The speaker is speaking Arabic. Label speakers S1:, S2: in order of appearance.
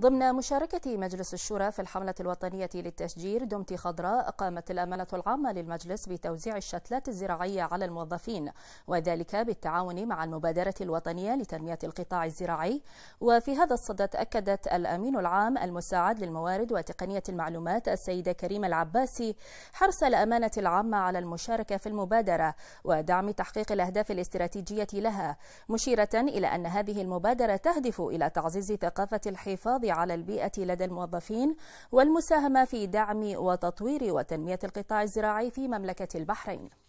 S1: ضمن مشاركة مجلس الشورى في الحملة الوطنية للتشجير دمتي خضراء قامت الأمانة العامة للمجلس بتوزيع الشتلات الزراعية على الموظفين وذلك بالتعاون مع المبادرة الوطنية لتنمية القطاع الزراعي وفي هذا الصدد أكدت الأمين العام المساعد للموارد وتقنية المعلومات السيدة كريمة العباسي حرص الأمانة العامة على المشاركة في المبادرة ودعم تحقيق الأهداف الاستراتيجية لها مشيرة إلى أن هذه المبادرة تهدف إلى تعزيز ثقافة الحفاظ على البيئة لدى الموظفين والمساهمة في دعم وتطوير وتنمية القطاع الزراعي في مملكة البحرين